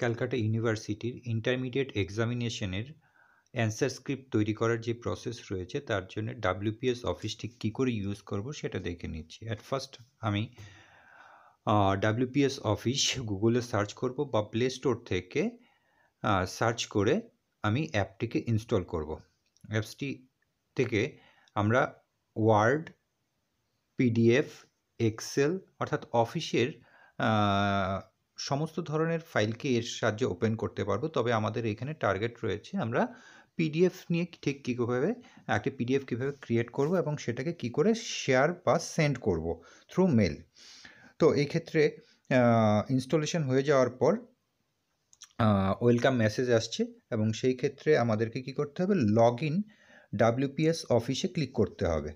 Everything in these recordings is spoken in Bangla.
ক্যালকাটা ইউনিভার্সিটির ইন্টারমিডিয়েট এক্সামিনেশনের অ্যান্সার স্ক্রিপ্ট তৈরি করার যে প্রসেস রয়েছে তার জন্য ডাব্লিউপিএস অফিসটি কী করে ইউজ করব সেটা দেখে নিচ্ছি অ্যাট ফার্স্ট আমি ডাব্লিউপিএস অফিস গুগলে সার্চ করব বা প্লে স্টোর থেকে সার্চ করে আমি অ্যাপটিকে ইনস্টল করব অ্যাপসটি থেকে আমরা ওয়ার্ড পিডিএফ এক্সেল অর্থাৎ অফিসের সমস্ত ধরনের ফাইলকে এর সাহায্যে ওপেন করতে পারবো তবে আমাদের এখানে টার্গেট রয়েছে আমরা পিডিএফ নিয়ে ঠিক কীভাবে একটা পিডিএফ কীভাবে ক্রিয়েট করব এবং সেটাকে কি করে শেয়ার বা সেন্ড করব থ্রু মেল তো এই ক্ষেত্রে ইনস্টলেশন হয়ে যাওয়ার পর ওয়েলকাম মেসেজ আসছে এবং সেই ক্ষেত্রে আমাদেরকে কি করতে হবে লগ ইন ডাব্লিউপিএস অফিসে ক্লিক করতে হবে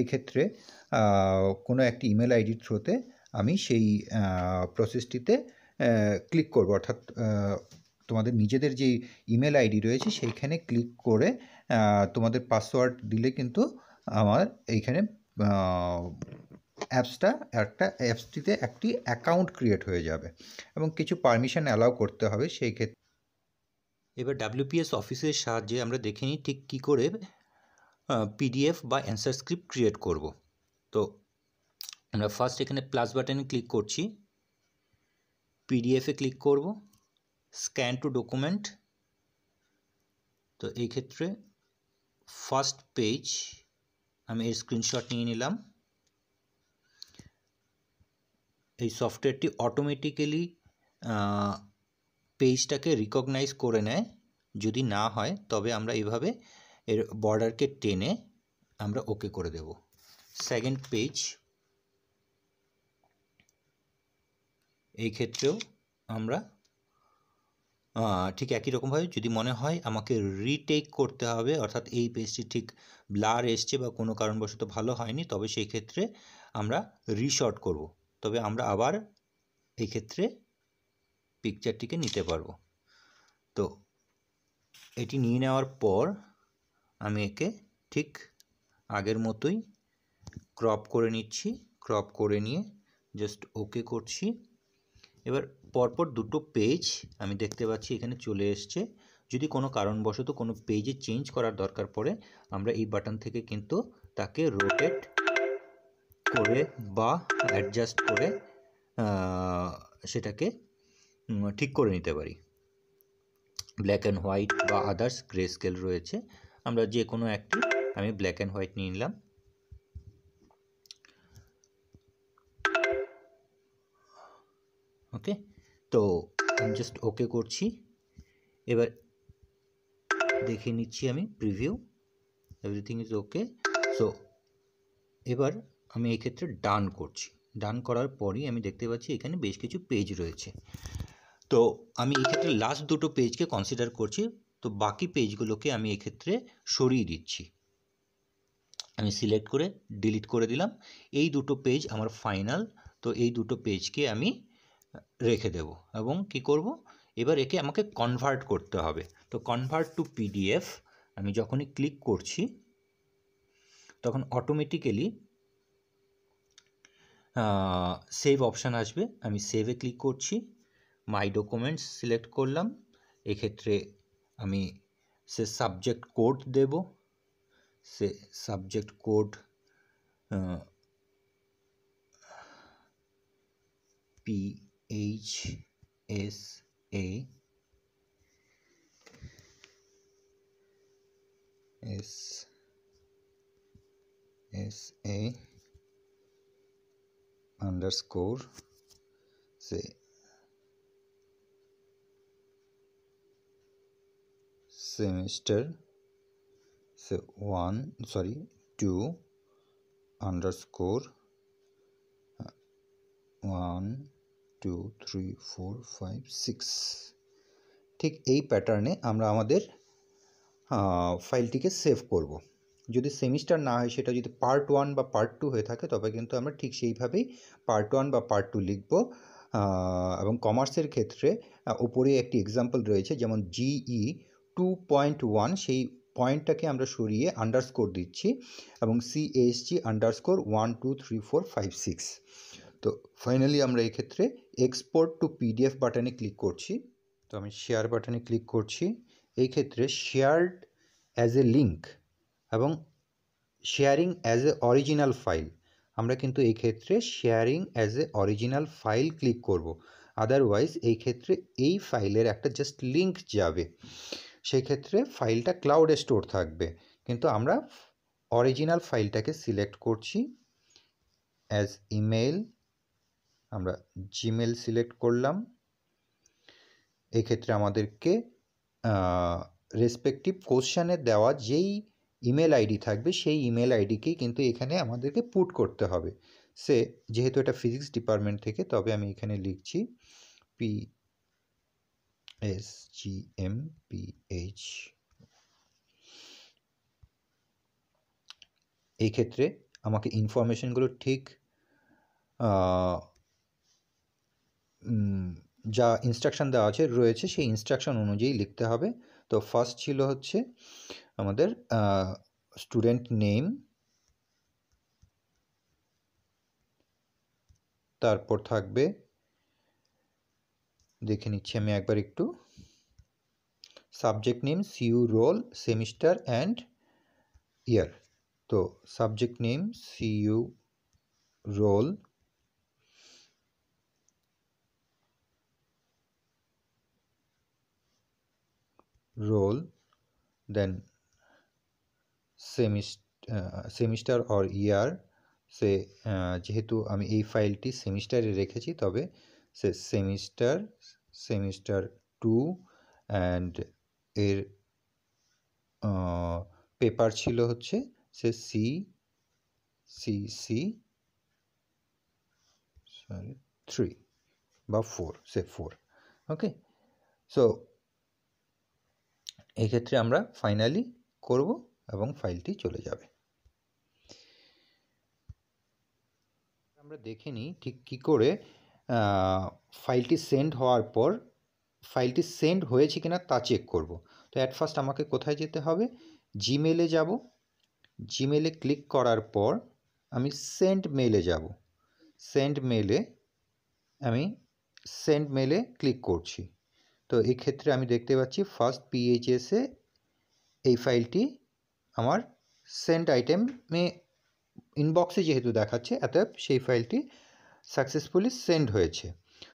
এক্ষেত্রে কোনো একটি ইমেল আইডির থ্রুতে আমি সেই প্রসেসটিতে ক্লিক করব অর্থাৎ তোমাদের নিজেদের যে ইমেল আইডি রয়েছে সেইখানে ক্লিক করে তোমাদের পাসওয়ার্ড দিলে কিন্তু আমার এইখানে অ্যাপসটা একটা অ্যাপসটিতে একটি অ্যাকাউন্ট ক্রিয়েট হয়ে যাবে এবং কিছু পারমিশন অ্যালাউ করতে হবে সেই ক্ষেত্রে এবার ডাব্লিউপিএস অফিসের সাহায্যে আমরা দেখে নিই ঠিক কী করে পিডিএফ বা অ্যান্সার স্ক্রিপ্ট ক্রিয়েট করব তো আমরা ফার্স্ট এখানে প্লাস বাটনে ক্লিক করছি পিডিএফে ক্লিক করব স্ক্যান টু ডকুমেন্ট তো এই ক্ষেত্রে ফার্স্ট পেজ আমি এর স্ক্রিনশট নিয়ে নিলাম এই সফটওয়্যারটি অটোমেটিক্যালি পেজটাকে রিকগনাইজ করে নেয় যদি না হয় তবে আমরা এভাবে এর বর্ডারকে টেনে আমরা ওকে করে দেব সেকেন্ড পেজ এই ক্ষেত্রেও আমরা ঠিক একই রকমভাবে যদি মনে হয় আমাকে রিটেক করতে হবে অর্থাৎ এই পেজটি ঠিক ব্লার এসছে বা কোনো কারণবশত ভালো হয়নি তবে সেই ক্ষেত্রে আমরা রিশর্ট করব। তবে আমরা আবার এই ক্ষেত্রে পিকচারটিকে নিতে পারবো তো এটি নিয়ে নেওয়ার পর আমি একে ঠিক আগের মতোই ক্রপ করে নিচ্ছি ক্রপ করে নিয়ে জাস্ট ওকে করছি এবার পরপর দুটো পেজ আমি দেখতে পাচ্ছি এখানে চলে এসছে যদি কোনো কারণবশত কোনো পেজে চেঞ্জ করার দরকার পড়ে আমরা এই বাটন থেকে কিন্তু তাকে রোটেট করে বা অ্যাডজাস্ট করে সেটাকে ঠিক করে নিতে পারি ব্ল্যাক অ্যান্ড হোয়াইট বা আদার্স গ্রে স্কেল রয়েছে আমরা যে কোনো একটি আমি ব্ল্যাক অ্যান্ড হোয়াইট নিয়ে নিলাম তো আমি জাস্ট ওকে করছি এবার দেখে নিচ্ছি আমি preview everything is okay so এবার আমি এক্ষেত্রে ডান করছি ডান করার পরই আমি দেখতে পাচ্ছি এখানে বেশ কিছু পেজ রয়েছে তো আমি এক্ষেত্রে লাস্ট দুটো পেজকে কনসিডার করছি তো বাকি পেজগুলোকে আমি এক্ষেত্রে সরিয়ে দিচ্ছি আমি সিলেক্ট করে ডিলিট করে দিলাম এই দুটো পেজ আমার ফাইনাল তো এই দুটো পেজকে আমি রেখে দেব এবং কি করব এবার একে আমাকে কনভার্ট করতে হবে তো কনভার্ট টু পিডিএফ আমি যখনই ক্লিক করছি তখন অটোমেটিক্যালি সেভ অপশান আসবে আমি সেভে ক্লিক করছি মাই ডকুমেন্টস সিলেক্ট করলাম এক্ষেত্রে আমি সে সাবজেক্ট কোড দেব সে subject code P H S A S S A underscore say semester so one sorry two underscore uh, one two three four five six ঠিক এই প্যাটার্নে আমরা আমাদের ফাইলটিকে সেভ করব। যদি সেমিস্টার না হয় সেটা যদি পার্ট ওয়ান বা পার্ট টু হয়ে থাকে তবে কিন্তু আমরা ঠিক সেইভাবেই পার্ট ওয়ান বা পার্ট টু লিখব এবং কমার্সের ক্ষেত্রে ওপরে একটি এক্সাম্পল রয়েছে যেমন জিই টু পয়েন্ট ওয়ান সেই পয়েন্টটাকে আমরা সরিয়ে আন্ডারস্কোর দিচ্ছি এবং CSG underscore one two three four five six তো ফাইনালি আমরা এক্ষেত্রে এক্সপোর্ট টু পিডিএফ বাটনে ক্লিক করছি তো আমি শেয়ার বাটনে ক্লিক করছি এই ক্ষেত্রে শেয়ার্ড অ্যাজ এ লিঙ্ক এবং sharing as a original file আমরা কিন্তু এই ক্ষেত্রে sharing as a original file click করব আদারওয়াইজ এই ক্ষেত্রে এই ফাইলের একটা জাস্ট লিঙ্ক যাবে সেই ক্ষেত্রে ফাইলটা ক্লাউডে স্টোর থাকবে কিন্তু আমরা অরিজিনাল ফাইলটাকে সিলেক্ট করছি অ্যাজ ইমেল আমরা জিমেল সিলেক্ট করলাম এক্ষেত্রে আমাদেরকে রেসপেক্টিভ কোশ্চানে দেওয়া যেই ইমেল আইডি থাকবে সেই ইমেল আইডিকেই কিন্তু এখানে আমাদেরকে পুট করতে হবে সে যেহেতু এটা ফিজিক্স ডিপার্টমেন্ট থেকে তবে আমি এখানে লিখছি P S G M P H এই ক্ষেত্রে আমাকে ইনফরমেশনগুলো ঠিক যা ইনস্ট্রাকশান দেওয়া আছে রয়েছে সেই ইনস্ট্রাকশান অনুযায়ী লিখতে হবে তো ফার্স্ট ছিল হচ্ছে আমাদের স্টুডেন্ট নেম তারপর থাকবে দেখে নিচ্ছি আমি একবার একটু subject name CU roll semester and year তো subject name CU roll role then uh, semester semester or year সে uh, যেহেতু আমি এই ফাইলটি সেমিস্টারে রেখেছি তবে সে সেমিস্টার সেমিস্টার টু অ্যান্ড এর পেপার uh, ছিল হচ্ছে সে C C C sorry three বা ফোর সে ফোর ওকে সো এক্ষেত্রে আমরা ফাইনালি করব এবং ফাইলটি চলে যাবে আমরা দেখে নিই ঠিক কী করে ফাইলটি সেন্ড হওয়ার পর ফাইলটি সেন্ড হয়েছে কিনা তা চেক করব তো অ্যাট ফার্স্ট আমাকে কোথায় যেতে হবে জিমেলে যাব জিমেলে ক্লিক করার পর আমি সেন্ড মেলে যাব সেন্ড মেলে আমি সেন্ড মেলে ক্লিক করছি তো এক্ষেত্রে আমি দেখতে পাচ্ছি ফার্স্ট পিএইচএসে এই ফাইলটি আমার সেন্ট আইটেমে ইনবক্সে যেহেতু দেখাচ্ছে অতএব সেই ফাইলটি সাকসেসফুলি সেন্ড হয়েছে